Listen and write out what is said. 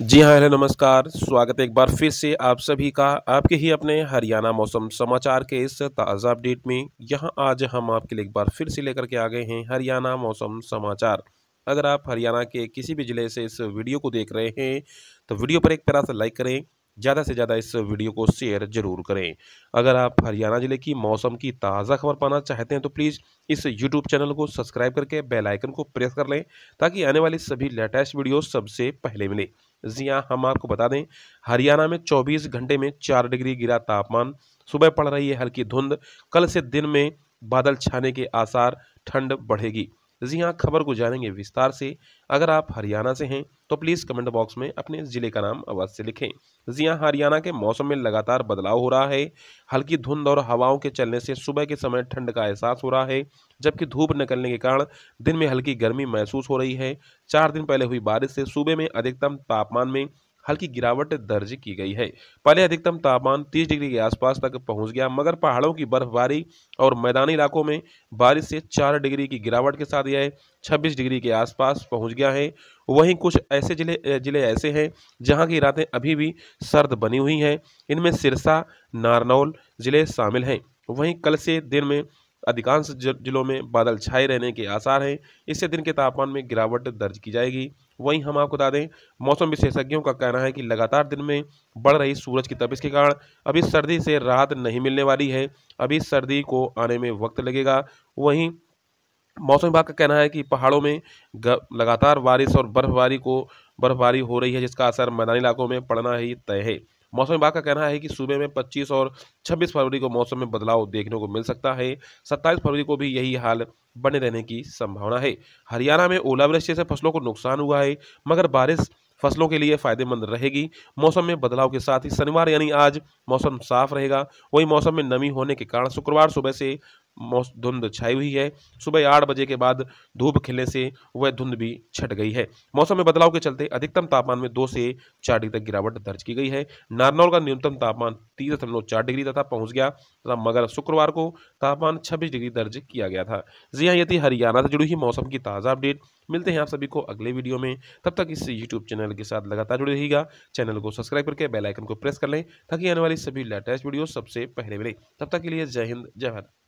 जी हाँ हेलो नमस्कार स्वागत है एक बार फिर से आप सभी का आपके ही अपने हरियाणा मौसम समाचार के इस ताज़ा अपडेट में यहाँ आज हम आपके लिए एक बार फिर से लेकर के आ गए हैं हरियाणा मौसम समाचार अगर आप हरियाणा के किसी भी ज़िले से इस वीडियो को देख रहे हैं तो वीडियो पर एक प्यारा सा लाइक करें ज़्यादा से ज़्यादा इस वीडियो को शेयर जरूर करें अगर आप हरियाणा ज़िले की मौसम की ताज़ा खबर पाना चाहते हैं तो प्लीज़ इस यूट्यूब चैनल को सब्सक्राइब करके बेल आइकन को प्रेस कर लें ताकि आने वाली सभी लेटेस्ट वीडियो सबसे पहले मिले जी हाँ हम आपको बता दें हरियाणा में 24 घंटे में चार डिग्री गिरा तापमान सुबह पड़ रही है हल्की धुंध कल से दिन में बादल छाने के आसार ठंड बढ़ेगी जी हाँ खबर को जानेंगे विस्तार से अगर आप हरियाणा से हैं तो प्लीज़ कमेंट बॉक्स में अपने ज़िले का नाम अवश्य लिखें जी हाँ हरियाणा के मौसम में लगातार बदलाव हो रहा है हल्की धुंध और हवाओं के चलने से सुबह के समय ठंड का एहसास हो रहा है जबकि धूप निकलने के कारण दिन में हल्की गर्मी महसूस हो रही है चार दिन पहले हुई बारिश से सूबे में अधिकतम तापमान में हल्की गिरावट दर्ज की गई है पहले अधिकतम तापमान 30 डिग्री के आसपास तक पहुंच गया मगर पहाड़ों की बर्फबारी और मैदानी इलाकों में बारिश से 4 डिग्री की गिरावट के साथ यह 26 डिग्री के आसपास पहुंच गया है वहीं कुछ ऐसे जिले जिले ऐसे हैं जहां की रातें अभी भी सर्द बनी हुई हैं इनमें सिरसा नारनौल जिले शामिल हैं वहीं कल से दिन में अधिकांश जिलों में बादल छाए रहने के आसार हैं इससे दिन के तापमान में गिरावट दर्ज की जाएगी वहीं हम आपको बता दें मौसम विशेषज्ञों का कहना है कि लगातार दिन में बढ़ रही सूरज की तपिश के कारण अभी सर्दी से राहत नहीं मिलने वाली है अभी सर्दी को आने में वक्त लगेगा वहीं मौसम विभाग का कहना है कि पहाड़ों में लगातार बारिश और बर्फबारी को बर्फबारी हो रही है जिसका असर मैदानी इलाकों में पड़ना ही तय है मौसम विभाग का कहना है कि सूबे में 25 और 26 फरवरी को मौसम में बदलाव देखने को मिल सकता है 27 फरवरी को भी यही हाल बने रहने की संभावना है हरियाणा में ओलावृष्टि से फसलों को नुकसान हुआ है मगर बारिश फसलों के लिए फायदेमंद रहेगी मौसम में बदलाव के साथ ही शनिवार यानी आज मौसम साफ रहेगा वही मौसम में नमी होने के कारण शुक्रवार सुबह से धुंध छाई हुई है सुबह आठ बजे के बाद धूप खिलने से वह धुंध भी छट गई है मौसम में बदलाव के चलते अधिकतम तापमान में दो से चार डिग्री तक गिरावट दर्ज की गई है नारनौल का न्यूनतम तापमान तीस दशमलव चार डिग्री तथा पहुंच गया तथा मगर शुक्रवार को तापमान छब्बीस डिग्री दर्ज किया गया था जी हाँ यदि हरियाणा से जुड़ी हुई मौसम की ताज़ा अपडेट मिलते हैं आप सभी को अगले वीडियो में तब तक इस यूट्यूब चैनल के साथ लगातार जुड़े रहिएगा चैनल को सब्सक्राइब करके बेलाइकन को प्रेस कर लें ताकि आने वाली सभी लेटेस्ट वीडियो सबसे पहले मिले तब तक के लिए जय हिंद जय भारत